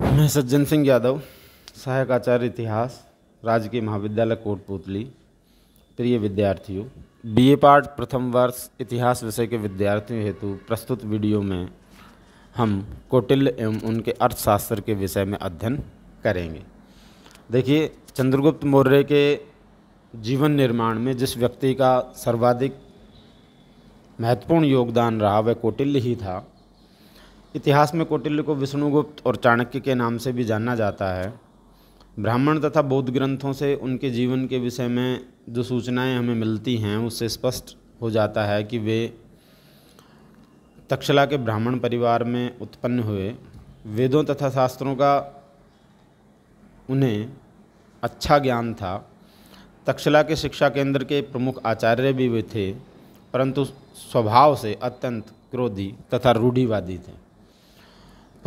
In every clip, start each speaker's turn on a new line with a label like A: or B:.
A: मैं सज्जन सिंह यादव सहायक आचार्य इतिहास राजकीय महाविद्यालय कोटपुतली प्रिय विद्यार्थियों बीए पार्ट प्रथम वर्ष इतिहास विषय के विद्यार्थियों हेतु प्रस्तुत वीडियो में हम कौटिल्य एवं उनके अर्थशास्त्र के विषय में अध्ययन करेंगे देखिए चंद्रगुप्त मौर्य के जीवन निर्माण में जिस व्यक्ति का सर्वाधिक महत्वपूर्ण योगदान रहा वह कौटिल्य ही था इतिहास में कौटिल्य को विष्णुगुप्त और चाणक्य के नाम से भी जाना जाता है ब्राह्मण तथा बौद्ध ग्रंथों से उनके जीवन के विषय में जो सूचनाएं हमें मिलती हैं उससे स्पष्ट हो जाता है कि वे तक्षला के ब्राह्मण परिवार में उत्पन्न हुए वेदों तथा शास्त्रों का उन्हें अच्छा ज्ञान था तक्षला के शिक्षा केंद्र के प्रमुख आचार्य भी वे थे परंतु स्वभाव से अत्यंत क्रोधी तथा रूढ़िवादी थे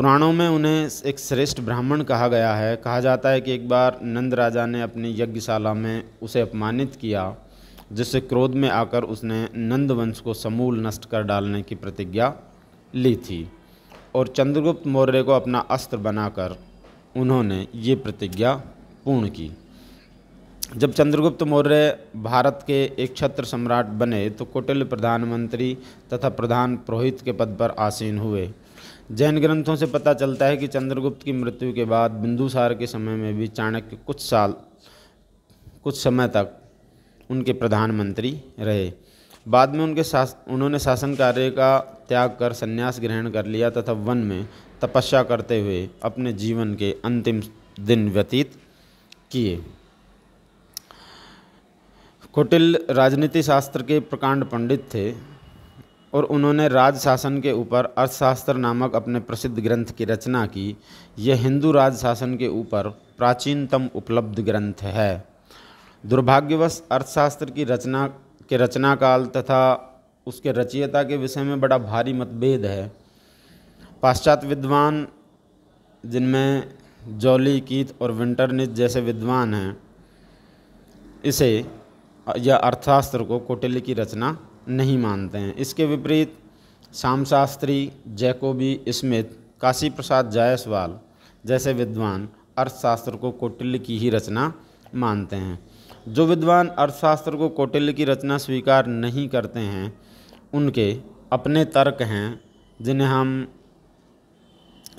A: पुराणों में उन्हें एक श्रेष्ठ ब्राह्मण कहा गया है कहा जाता है कि एक बार नंद राजा ने अपनी यज्ञशाला में उसे अपमानित किया जिससे क्रोध में आकर उसने नंद वंश को समूल नष्ट कर डालने की प्रतिज्ञा ली थी और चंद्रगुप्त मौर्य को अपना अस्त्र बनाकर उन्होंने ये प्रतिज्ञा पूर्ण की जब चंद्रगुप्त मौर्य भारत के एक छत्र सम्राट बने तो कुटिल प्रधानमंत्री तथा प्रधान पुरोहित के पद पर आसीन हुए जैन ग्रंथों से पता चलता है कि चंद्रगुप्त की मृत्यु के बाद बिंदुसार के समय में भी चाणक्य कुछ साल कुछ समय तक उनके प्रधानमंत्री रहे बाद में उनके शास उन्होंने शासन कार्य का त्याग कर संन्यास ग्रहण कर लिया तथा वन में तपस्या करते हुए अपने जीवन के अंतिम दिन व्यतीत किए कुटिल राजनीति शास्त्र के प्रकांड पंडित थे और उन्होंने राज शासन के ऊपर अर्थशास्त्र नामक अपने प्रसिद्ध ग्रंथ की रचना की यह हिंदू राज शासन के ऊपर प्राचीनतम उपलब्ध ग्रंथ है दुर्भाग्यवश अर्थशास्त्र की रचना के रचनाकाल तथा उसके रचयिता के विषय में बड़ा भारी मतभेद है पाश्चात्य विद्वान जिनमें जॉली कीथ और विंटरनिज जैसे विद्वान हैं इसे या अर्थशास्त्र को कोटिल्य की रचना नहीं मानते हैं इसके विपरीत श्याम शास्त्री जैकोबी स्मिथ काशी प्रसाद जायसवाल जैसे विद्वान अर्थशास्त्र को कौटिल्य की ही रचना मानते हैं जो विद्वान अर्थशास्त्र को कौटिल्य की रचना स्वीकार नहीं करते हैं उनके अपने तर्क हैं जिन्हें हम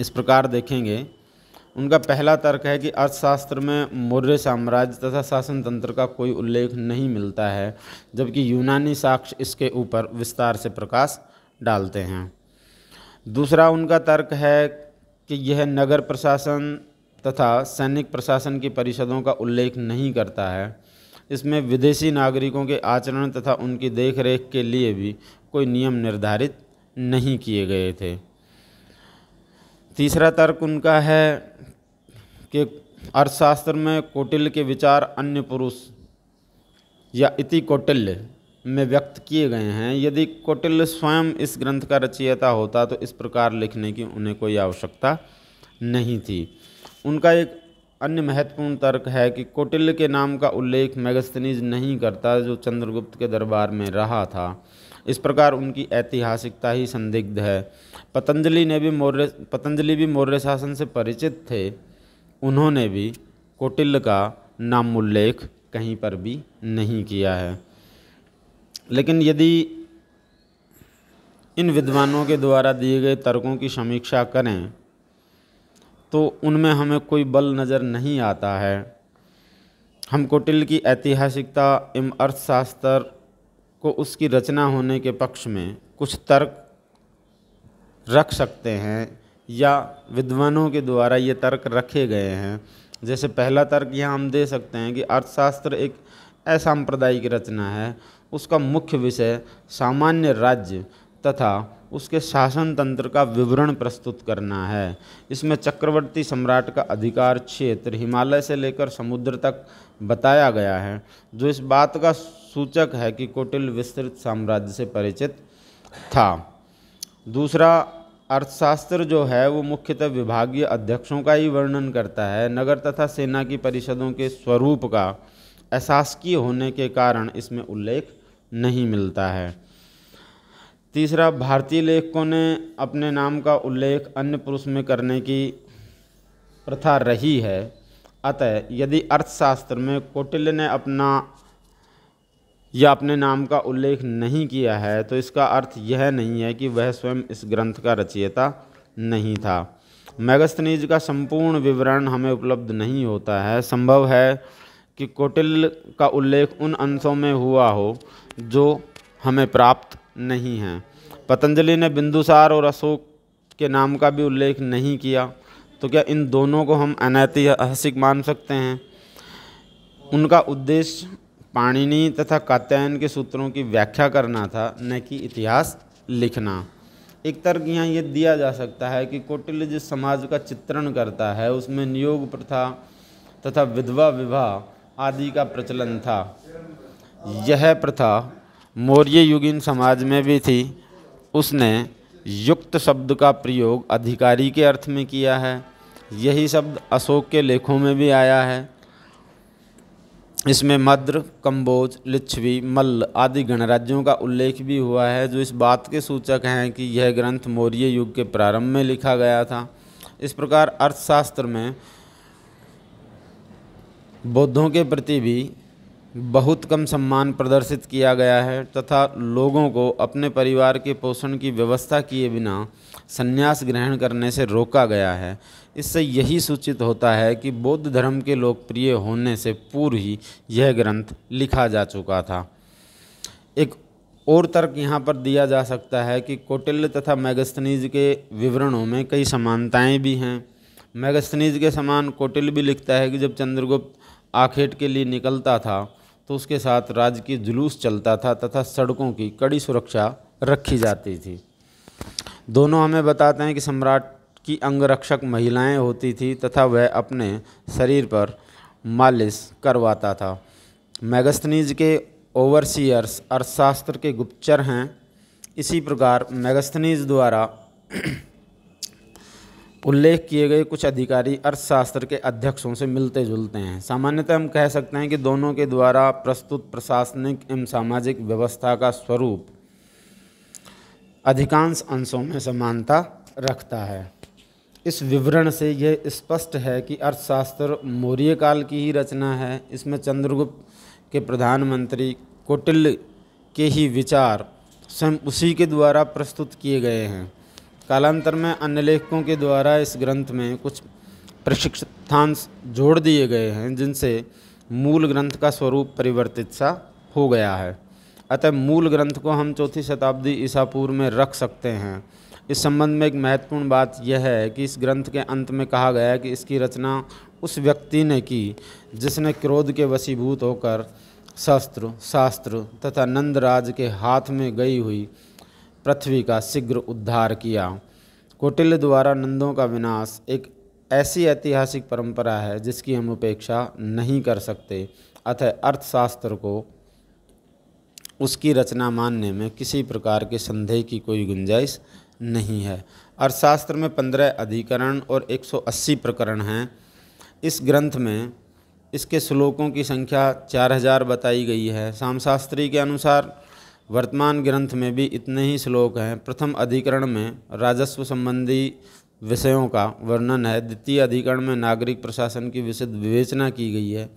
A: इस प्रकार देखेंगे उनका पहला तर्क है कि अर्थशास्त्र में मौर्य साम्राज्य तथा शासन तंत्र का कोई उल्लेख नहीं मिलता है जबकि यूनानी साक्ष्य इसके ऊपर विस्तार से प्रकाश डालते हैं दूसरा उनका तर्क है कि यह नगर प्रशासन तथा सैनिक प्रशासन की परिषदों का उल्लेख नहीं करता है इसमें विदेशी नागरिकों के आचरण तथा उनकी देखरेख के लिए भी कोई नियम निर्धारित नहीं किए गए थे तीसरा तर्क उनका है कि अर्थशास्त्र में कौटिल्य के विचार अन्य पुरुष या इति कौटिल्य में व्यक्त किए गए हैं यदि कौटिल्य स्वयं इस ग्रंथ का रचयिता होता तो इस प्रकार लिखने की उन्हें कोई आवश्यकता नहीं थी उनका एक अन्य महत्वपूर्ण तर्क है कि कोटिल के नाम का उल्लेख मैगस्तनीज नहीं करता जो चंद्रगुप्त के दरबार में रहा था इस प्रकार उनकी ऐतिहासिकता ही संदिग्ध है पतंजलि ने भी मौर्य पतंजलि भी मौर्य शासन से परिचित थे उन्होंने भी कोटिल का नाम उल्लेख कहीं पर भी नहीं किया है लेकिन यदि इन विद्वानों के द्वारा दिए गए तर्कों की समीक्षा करें तो उनमें हमें कोई बल नज़र नहीं आता है हम कोटिल की ऐतिहासिकता एवं अर्थशास्त्र को उसकी रचना होने के पक्ष में कुछ तर्क रख सकते हैं या विद्वानों के द्वारा ये तर्क रखे गए हैं जैसे पहला तर्क यह हम दे सकते हैं कि अर्थशास्त्र एक असाम्प्रदायिक रचना है उसका मुख्य विषय सामान्य राज्य तथा उसके शासन तंत्र का विवरण प्रस्तुत करना है इसमें चक्रवर्ती सम्राट का अधिकार क्षेत्र हिमालय से लेकर समुद्र तक बताया गया है जो इस बात का सूचक है कि कोटिल विस्तृत साम्राज्य से परिचित था दूसरा अर्थशास्त्र जो है वो मुख्यतः विभागीय अध्यक्षों का ही वर्णन करता है नगर तथा सेना की परिषदों के स्वरूप का अशासकीय होने के कारण इसमें उल्लेख नहीं मिलता है तीसरा भारतीय लेखकों ने अपने नाम का उल्लेख अन्य पुरुष में करने की प्रथा रही है अतः यदि अर्थशास्त्र में कौटिल्य ने अपना या अपने नाम का उल्लेख नहीं किया है तो इसका अर्थ यह नहीं है कि वह स्वयं इस ग्रंथ का रचयिता नहीं था मैगस्तनीज का संपूर्ण विवरण हमें उपलब्ध नहीं होता है संभव है कि कौटिल्य का उल्लेख उन अंशों में हुआ हो जो हमें प्राप्त नहीं हैं पतंजलि ने बिंदुसार और अशोक के नाम का भी उल्लेख नहीं किया तो क्या इन दोनों को हम अनैतिहासिक मान सकते हैं उनका उद्देश्य पाणिनि तथा कात्यायन के सूत्रों की व्याख्या करना था न कि इतिहास लिखना एक तर्क यहाँ ये दिया जा सकता है कि कौटिल्य जिस समाज का चित्रण करता है उसमें नियोग प्रथा तथा विधवा विवाह आदि का प्रचलन था यह प्रथा मौर्य युगीन समाज में भी थी उसने युक्त शब्द का प्रयोग अधिकारी के अर्थ में किया है यही शब्द अशोक के लेखों में भी आया है इसमें मद्र कंबोज लिच्छवी मल्ल आदि गणराज्यों का उल्लेख भी हुआ है जो इस बात के सूचक हैं कि यह ग्रंथ मौर्य युग के प्रारंभ में लिखा गया था इस प्रकार अर्थशास्त्र में बौद्धों के प्रति भी बहुत कम सम्मान प्रदर्शित किया गया है तथा लोगों को अपने परिवार के पोषण की व्यवस्था किए बिना संन्यास ग्रहण करने से रोका गया है इससे यही सूचित होता है कि बौद्ध धर्म के लोकप्रिय होने से पूर्व ही यह ग्रंथ लिखा जा चुका था एक और तर्क यहाँ पर दिया जा सकता है कि कौटिल्य तथा मैगस्तनीज के विवरणों में कई समानताएँ भी हैं मैगस्तनीज के समान कौटिल्य भी लिखता है कि जब चंद्रगुप्त आखेट के लिए निकलता था तो उसके साथ राज्य की जुलूस चलता था तथा सड़कों की कड़ी सुरक्षा रखी जाती थी दोनों हमें बताते हैं कि सम्राट की अंगरक्षक महिलाएं होती थी तथा वह अपने शरीर पर मालिश करवाता था मैगस्थनीज के ओवरसीयर्स अर्थशास्त्र के गुप्तचर हैं इसी प्रकार मैगस्थनीज द्वारा उल्लेख किए गए कुछ अधिकारी अर्थशास्त्र के अध्यक्षों से मिलते जुलते हैं सामान्यतः हम कह सकते हैं कि दोनों के द्वारा प्रस्तुत प्रशासनिक एवं सामाजिक व्यवस्था का स्वरूप अधिकांश अंशों में समानता रखता है इस विवरण से यह स्पष्ट है कि अर्थशास्त्र मौर्य काल की ही रचना है इसमें चंद्रगुप्त के प्रधानमंत्री कोटिल्य के ही विचार स्वयं उसी के द्वारा प्रस्तुत किए गए हैं कालांतर में अन्य लेखकों के द्वारा इस ग्रंथ में कुछ प्रशिक्षितांश जोड़ दिए गए हैं जिनसे मूल ग्रंथ का स्वरूप परिवर्तित सा हो गया है अतः मूल ग्रंथ को हम चौथी शताब्दी ईसा पूर्व में रख सकते हैं इस संबंध में एक महत्वपूर्ण बात यह है कि इस ग्रंथ के अंत में कहा गया है कि इसकी रचना उस व्यक्ति ने की जिसने क्रोध के वशीभूत होकर शस्त्र शास्त्र तथा नंदराज के हाथ में गई हुई पृथ्वी का शीघ्र उद्धार किया कुटिल द्वारा नंदों का विनाश एक ऐसी ऐतिहासिक परंपरा है जिसकी हम उपेक्षा नहीं कर सकते अतः अर्थशास्त्र को उसकी रचना मानने में किसी प्रकार के संदेह की कोई गुंजाइश नहीं है अर्थशास्त्र में पंद्रह अधिकरण और 180 प्रकरण हैं इस ग्रंथ में इसके श्लोकों की संख्या 4000 बताई गई है सामशास्त्री के अनुसार वर्तमान ग्रंथ में भी इतने ही श्लोक हैं प्रथम अधिकरण में राजस्व संबंधी विषयों का वर्णन है द्वितीय अधिकरण में नागरिक प्रशासन की विशद विवेचना की गई है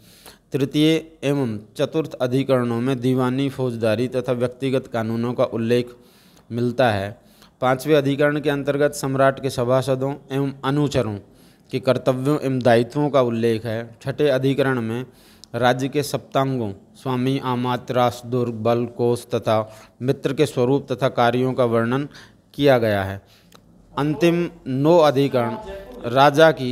A: तृतीय एवं चतुर्थ अधिकरणों में दीवानी फौजदारी तथा व्यक्तिगत कानूनों का उल्लेख मिलता है पांचवें अधिकरण के अंतर्गत सम्राट के सभासदों एवं अनुचरों के कर्तव्यों एवं दायित्वों का उल्लेख है छठे अधिकरण में राज्य के सप्तांगों स्वामी आमात्रास दुर्ग बल कोष तथा मित्र के स्वरूप तथा कार्यों का वर्णन किया गया है अंतिम नौ अधिकरण राजा की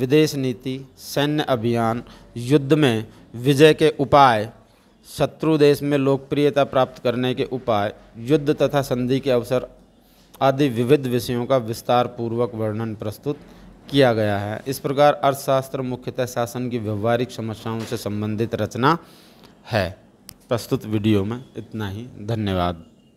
A: विदेश नीति सैन्य अभियान युद्ध में विजय के उपाय शत्रु देश में लोकप्रियता प्राप्त करने के उपाय युद्ध तथा संधि के अवसर आदि विविध विषयों का विस्तार पूर्वक वर्णन प्रस्तुत किया गया है इस प्रकार अर्थशास्त्र मुख्यतः शासन की व्यवहारिक समस्याओं से संबंधित रचना है प्रस्तुत वीडियो में इतना ही धन्यवाद